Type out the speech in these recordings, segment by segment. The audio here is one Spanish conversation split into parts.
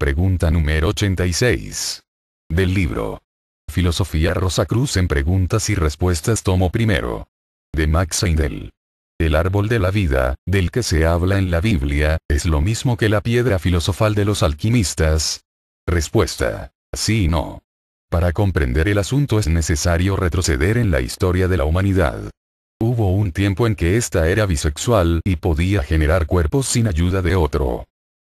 Pregunta número 86. Del libro. Filosofía Rosa Cruz en Preguntas y Respuestas Tomo Primero. De Max Heindel. El árbol de la vida, del que se habla en la Biblia, es lo mismo que la piedra filosofal de los alquimistas. Respuesta. Sí y no. Para comprender el asunto es necesario retroceder en la historia de la humanidad. Hubo un tiempo en que ésta era bisexual y podía generar cuerpos sin ayuda de otro.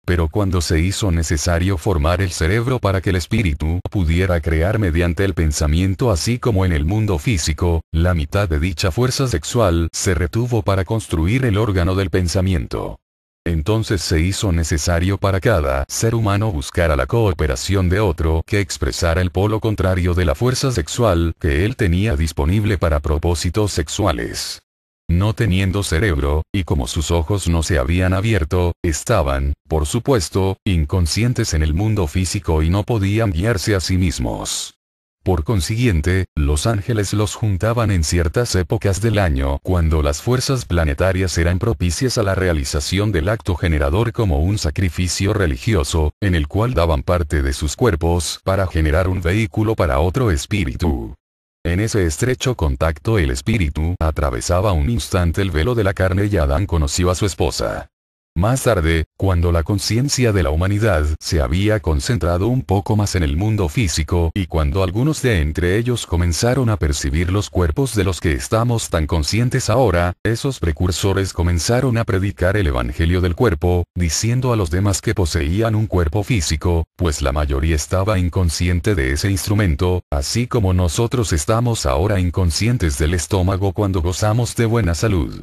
Pero cuando se hizo necesario formar el cerebro para que el espíritu pudiera crear mediante el pensamiento así como en el mundo físico, la mitad de dicha fuerza sexual se retuvo para construir el órgano del pensamiento. Entonces se hizo necesario para cada ser humano buscar a la cooperación de otro que expresara el polo contrario de la fuerza sexual que él tenía disponible para propósitos sexuales no teniendo cerebro, y como sus ojos no se habían abierto, estaban, por supuesto, inconscientes en el mundo físico y no podían guiarse a sí mismos. Por consiguiente, los ángeles los juntaban en ciertas épocas del año cuando las fuerzas planetarias eran propicias a la realización del acto generador como un sacrificio religioso, en el cual daban parte de sus cuerpos para generar un vehículo para otro espíritu. En ese estrecho contacto el espíritu atravesaba un instante el velo de la carne y Adán conoció a su esposa. Más tarde, cuando la conciencia de la humanidad se había concentrado un poco más en el mundo físico y cuando algunos de entre ellos comenzaron a percibir los cuerpos de los que estamos tan conscientes ahora, esos precursores comenzaron a predicar el Evangelio del cuerpo, diciendo a los demás que poseían un cuerpo físico, pues la mayoría estaba inconsciente de ese instrumento, así como nosotros estamos ahora inconscientes del estómago cuando gozamos de buena salud.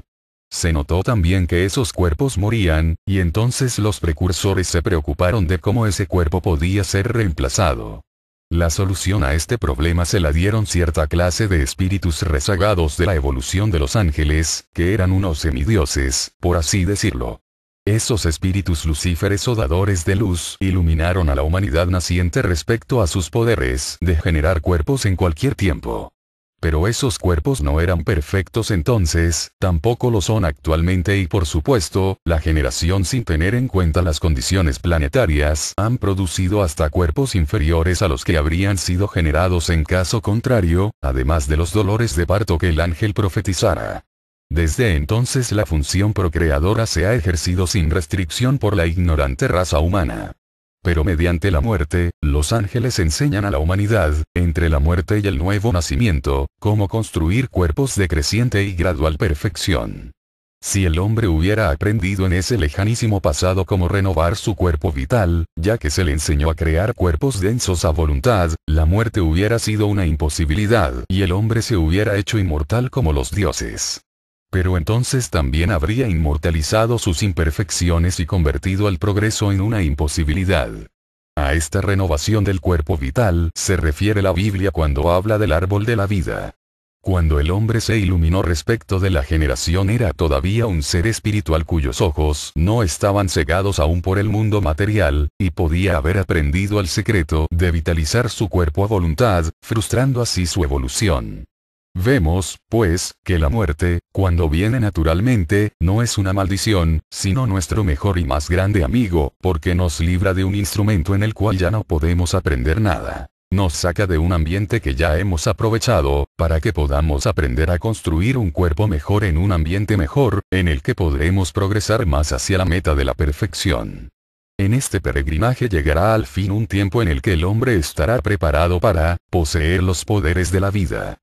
Se notó también que esos cuerpos morían, y entonces los precursores se preocuparon de cómo ese cuerpo podía ser reemplazado. La solución a este problema se la dieron cierta clase de espíritus rezagados de la evolución de los ángeles, que eran unos semidioses, por así decirlo. Esos espíritus lucíferes o dadores de luz iluminaron a la humanidad naciente respecto a sus poderes de generar cuerpos en cualquier tiempo. Pero esos cuerpos no eran perfectos entonces, tampoco lo son actualmente y por supuesto, la generación sin tener en cuenta las condiciones planetarias han producido hasta cuerpos inferiores a los que habrían sido generados en caso contrario, además de los dolores de parto que el ángel profetizara. Desde entonces la función procreadora se ha ejercido sin restricción por la ignorante raza humana pero mediante la muerte, los ángeles enseñan a la humanidad, entre la muerte y el nuevo nacimiento, cómo construir cuerpos de creciente y gradual perfección. Si el hombre hubiera aprendido en ese lejanísimo pasado cómo renovar su cuerpo vital, ya que se le enseñó a crear cuerpos densos a voluntad, la muerte hubiera sido una imposibilidad y el hombre se hubiera hecho inmortal como los dioses. Pero entonces también habría inmortalizado sus imperfecciones y convertido el progreso en una imposibilidad. A esta renovación del cuerpo vital se refiere la Biblia cuando habla del árbol de la vida. Cuando el hombre se iluminó respecto de la generación era todavía un ser espiritual cuyos ojos no estaban cegados aún por el mundo material, y podía haber aprendido el secreto de vitalizar su cuerpo a voluntad, frustrando así su evolución. Vemos, pues, que la muerte, cuando viene naturalmente, no es una maldición, sino nuestro mejor y más grande amigo, porque nos libra de un instrumento en el cual ya no podemos aprender nada. Nos saca de un ambiente que ya hemos aprovechado, para que podamos aprender a construir un cuerpo mejor en un ambiente mejor, en el que podremos progresar más hacia la meta de la perfección. En este peregrinaje llegará al fin un tiempo en el que el hombre estará preparado para poseer los poderes de la vida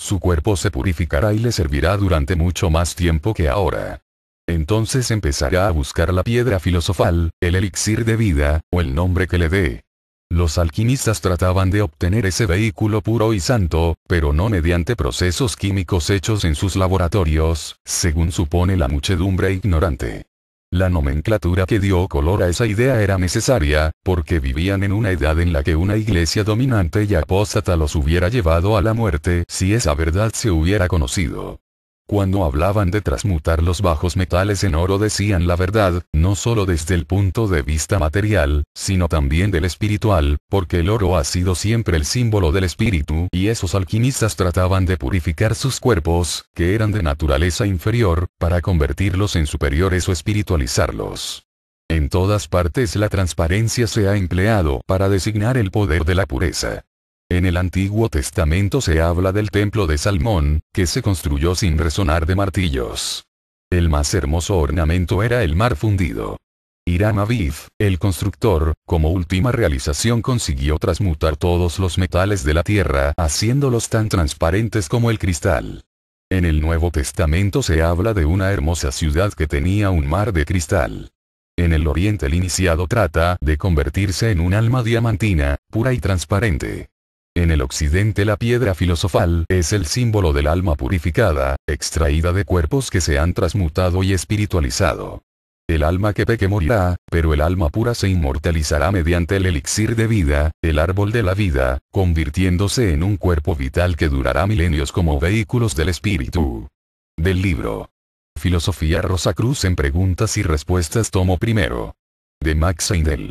su cuerpo se purificará y le servirá durante mucho más tiempo que ahora. Entonces empezará a buscar la piedra filosofal, el elixir de vida, o el nombre que le dé. Los alquimistas trataban de obtener ese vehículo puro y santo, pero no mediante procesos químicos hechos en sus laboratorios, según supone la muchedumbre ignorante. La nomenclatura que dio color a esa idea era necesaria, porque vivían en una edad en la que una iglesia dominante y apóstata los hubiera llevado a la muerte si esa verdad se hubiera conocido. Cuando hablaban de transmutar los bajos metales en oro decían la verdad, no solo desde el punto de vista material, sino también del espiritual, porque el oro ha sido siempre el símbolo del espíritu, y esos alquimistas trataban de purificar sus cuerpos, que eran de naturaleza inferior, para convertirlos en superiores o espiritualizarlos. En todas partes la transparencia se ha empleado para designar el poder de la pureza. En el Antiguo Testamento se habla del templo de Salmón, que se construyó sin resonar de martillos. El más hermoso ornamento era el mar fundido. Hiram Aviv, el constructor, como última realización consiguió transmutar todos los metales de la tierra haciéndolos tan transparentes como el cristal. En el Nuevo Testamento se habla de una hermosa ciudad que tenía un mar de cristal. En el Oriente el iniciado trata de convertirse en un alma diamantina, pura y transparente. En el occidente la piedra filosofal es el símbolo del alma purificada, extraída de cuerpos que se han transmutado y espiritualizado. El alma que peque morirá, pero el alma pura se inmortalizará mediante el elixir de vida, el árbol de la vida, convirtiéndose en un cuerpo vital que durará milenios como vehículos del espíritu. Del libro. Filosofía Rosa Cruz en preguntas y respuestas tomo primero. De Max Heindel.